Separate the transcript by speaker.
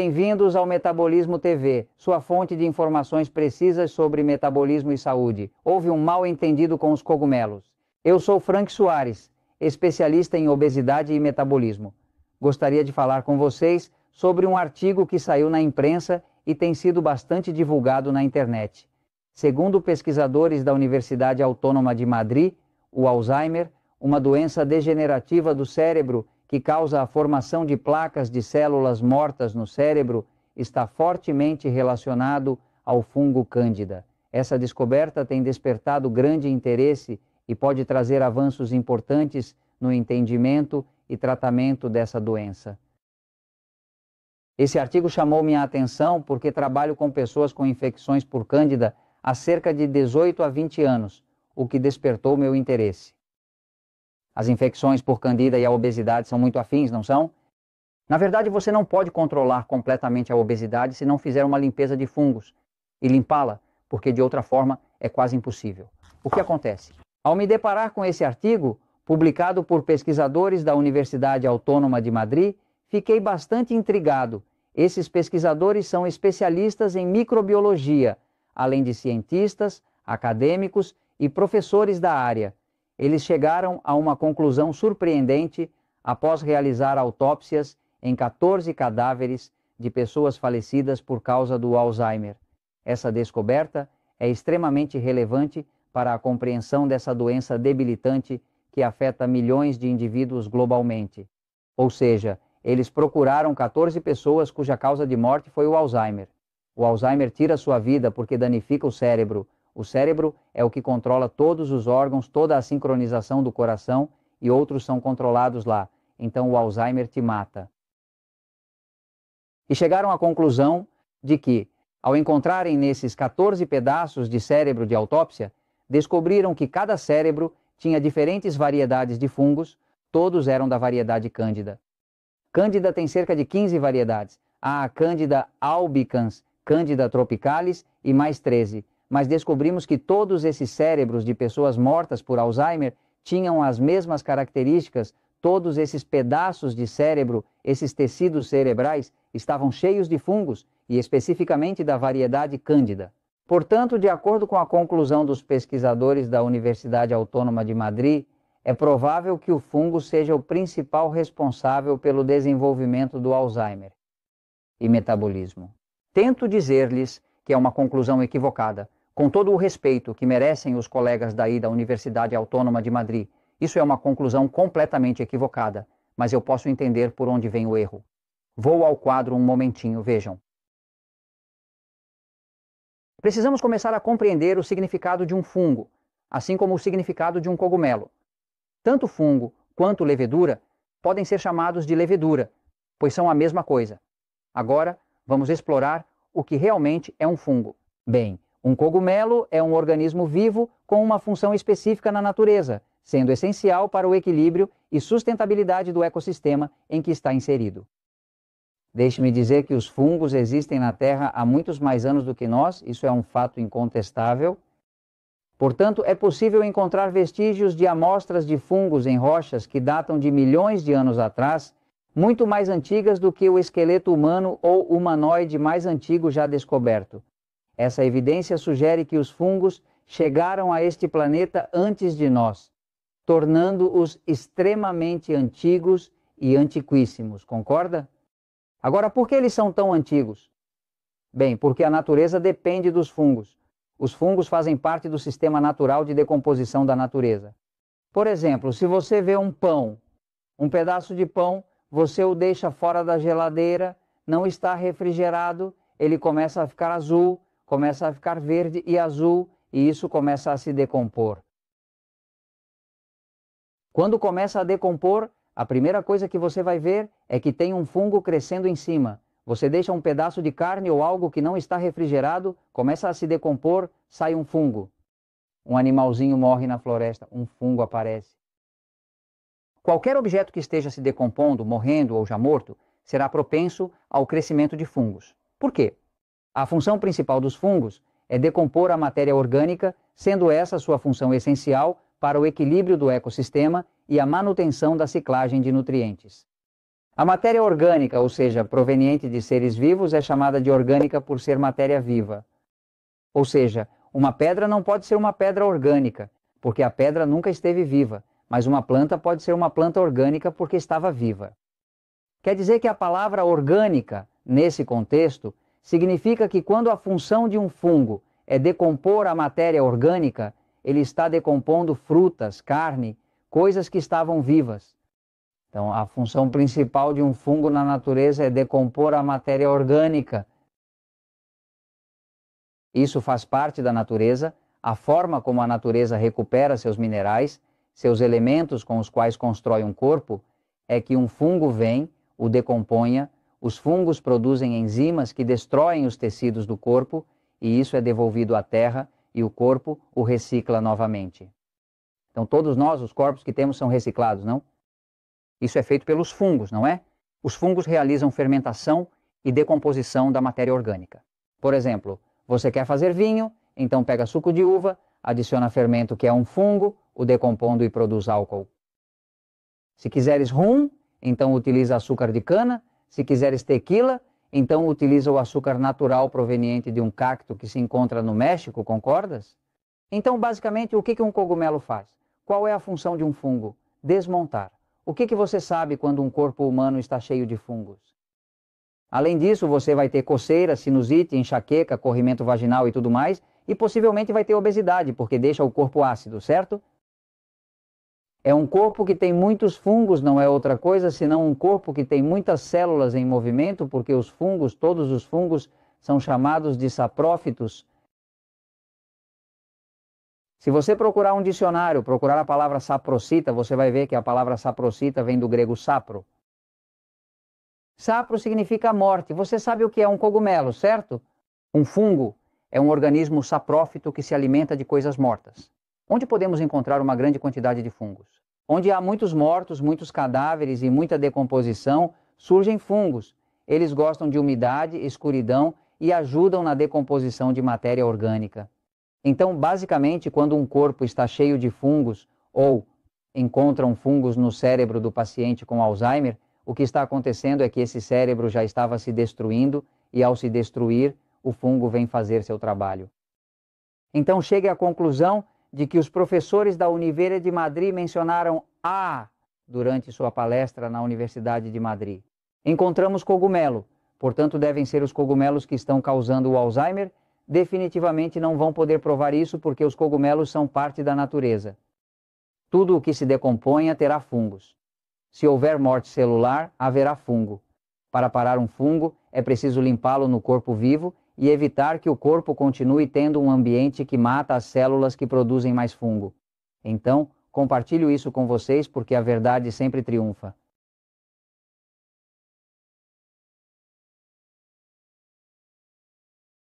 Speaker 1: Bem-vindos ao Metabolismo TV, sua fonte de informações precisas sobre metabolismo e saúde. Houve um mal entendido com os cogumelos. Eu sou Frank Soares, especialista em obesidade e metabolismo. Gostaria de falar com vocês sobre um artigo que saiu na imprensa e tem sido bastante divulgado na internet. Segundo pesquisadores da Universidade Autônoma de Madrid, o Alzheimer, uma doença degenerativa do cérebro que causa a formação de placas de células mortas no cérebro, está fortemente relacionado ao fungo Cândida. Essa descoberta tem despertado grande interesse e pode trazer avanços importantes no entendimento e tratamento dessa doença. Esse artigo chamou minha atenção porque trabalho com pessoas com infecções por Cândida há cerca de 18 a 20 anos, o que despertou meu interesse. As infecções por candida e a obesidade são muito afins, não são? Na verdade, você não pode controlar completamente a obesidade se não fizer uma limpeza de fungos e limpá-la, porque de outra forma é quase impossível. O que acontece? Ao me deparar com esse artigo, publicado por pesquisadores da Universidade Autônoma de Madrid, fiquei bastante intrigado. Esses pesquisadores são especialistas em microbiologia, além de cientistas, acadêmicos e professores da área. Eles chegaram a uma conclusão surpreendente após realizar autópsias em 14 cadáveres de pessoas falecidas por causa do Alzheimer. Essa descoberta é extremamente relevante para a compreensão dessa doença debilitante que afeta milhões de indivíduos globalmente. Ou seja, eles procuraram 14 pessoas cuja causa de morte foi o Alzheimer. O Alzheimer tira sua vida porque danifica o cérebro, o cérebro é o que controla todos os órgãos, toda a sincronização do coração e outros são controlados lá. Então o Alzheimer te mata. E chegaram à conclusão de que, ao encontrarem nesses 14 pedaços de cérebro de autópsia, descobriram que cada cérebro tinha diferentes variedades de fungos, todos eram da variedade Cândida. Cândida tem cerca de 15 variedades. Há a Cândida albicans, Cândida tropicalis e mais 13 mas descobrimos que todos esses cérebros de pessoas mortas por Alzheimer tinham as mesmas características, todos esses pedaços de cérebro, esses tecidos cerebrais, estavam cheios de fungos, e especificamente da variedade Cândida. Portanto, de acordo com a conclusão dos pesquisadores da Universidade Autônoma de Madrid, é provável que o fungo seja o principal responsável pelo desenvolvimento do Alzheimer e metabolismo. Tento dizer-lhes que é uma conclusão equivocada, com todo o respeito que merecem os colegas daí da Universidade Autônoma de Madrid, isso é uma conclusão completamente equivocada, mas eu posso entender por onde vem o erro. Vou ao quadro um momentinho, vejam. Precisamos começar a compreender o significado de um fungo, assim como o significado de um cogumelo. Tanto fungo quanto levedura podem ser chamados de levedura, pois são a mesma coisa. Agora, vamos explorar o que realmente é um fungo. Bem, um cogumelo é um organismo vivo com uma função específica na natureza, sendo essencial para o equilíbrio e sustentabilidade do ecossistema em que está inserido. Deixe-me dizer que os fungos existem na Terra há muitos mais anos do que nós, isso é um fato incontestável. Portanto, é possível encontrar vestígios de amostras de fungos em rochas que datam de milhões de anos atrás, muito mais antigas do que o esqueleto humano ou humanoide mais antigo já descoberto. Essa evidência sugere que os fungos chegaram a este planeta antes de nós, tornando-os extremamente antigos e antiquíssimos, concorda? Agora, por que eles são tão antigos? Bem, porque a natureza depende dos fungos. Os fungos fazem parte do sistema natural de decomposição da natureza. Por exemplo, se você vê um pão, um pedaço de pão, você o deixa fora da geladeira, não está refrigerado, ele começa a ficar azul, começa a ficar verde e azul e isso começa a se decompor. Quando começa a decompor, a primeira coisa que você vai ver é que tem um fungo crescendo em cima. Você deixa um pedaço de carne ou algo que não está refrigerado, começa a se decompor, sai um fungo. Um animalzinho morre na floresta, um fungo aparece. Qualquer objeto que esteja se decompondo, morrendo ou já morto, será propenso ao crescimento de fungos. Por quê? A função principal dos fungos é decompor a matéria orgânica, sendo essa sua função essencial para o equilíbrio do ecossistema e a manutenção da ciclagem de nutrientes. A matéria orgânica, ou seja, proveniente de seres vivos, é chamada de orgânica por ser matéria viva. Ou seja, uma pedra não pode ser uma pedra orgânica, porque a pedra nunca esteve viva, mas uma planta pode ser uma planta orgânica porque estava viva. Quer dizer que a palavra orgânica, nesse contexto, Significa que quando a função de um fungo é decompor a matéria orgânica, ele está decompondo frutas, carne, coisas que estavam vivas. Então, a função principal de um fungo na natureza é decompor a matéria orgânica. Isso faz parte da natureza, a forma como a natureza recupera seus minerais, seus elementos com os quais constrói um corpo, é que um fungo vem, o decomponha, os fungos produzem enzimas que destroem os tecidos do corpo e isso é devolvido à terra e o corpo o recicla novamente. Então, todos nós, os corpos que temos, são reciclados, não? Isso é feito pelos fungos, não é? Os fungos realizam fermentação e decomposição da matéria orgânica. Por exemplo, você quer fazer vinho, então pega suco de uva, adiciona fermento que é um fungo, o decompondo e produz álcool. Se quiseres rum, então utiliza açúcar de cana, se quiseres tequila, então utiliza o açúcar natural proveniente de um cacto que se encontra no México, concordas? Então, basicamente, o que, que um cogumelo faz? Qual é a função de um fungo? Desmontar. O que, que você sabe quando um corpo humano está cheio de fungos? Além disso, você vai ter coceira, sinusite, enxaqueca, corrimento vaginal e tudo mais, e possivelmente vai ter obesidade, porque deixa o corpo ácido, certo? É um corpo que tem muitos fungos, não é outra coisa senão um corpo que tem muitas células em movimento, porque os fungos, todos os fungos, são chamados de saprófitos. Se você procurar um dicionário, procurar a palavra saprocita, você vai ver que a palavra saprocita vem do grego sapro. Sapro significa morte. Você sabe o que é um cogumelo, certo? Um fungo é um organismo saprófito que se alimenta de coisas mortas. Onde podemos encontrar uma grande quantidade de fungos? Onde há muitos mortos, muitos cadáveres e muita decomposição, surgem fungos. Eles gostam de umidade, escuridão e ajudam na decomposição de matéria orgânica. Então, basicamente, quando um corpo está cheio de fungos ou encontram fungos no cérebro do paciente com Alzheimer, o que está acontecendo é que esse cérebro já estava se destruindo e, ao se destruir, o fungo vem fazer seu trabalho. Então, chegue à conclusão de que os professores da Univeira de Madrid mencionaram A durante sua palestra na Universidade de Madrid. Encontramos cogumelo, portanto, devem ser os cogumelos que estão causando o Alzheimer. Definitivamente não vão poder provar isso porque os cogumelos são parte da natureza. Tudo o que se decomponha terá fungos. Se houver morte celular, haverá fungo. Para parar um fungo, é preciso limpá-lo no corpo vivo e evitar que o corpo continue tendo um ambiente que mata as células que produzem mais fungo. Então, compartilho isso com vocês porque a verdade sempre triunfa.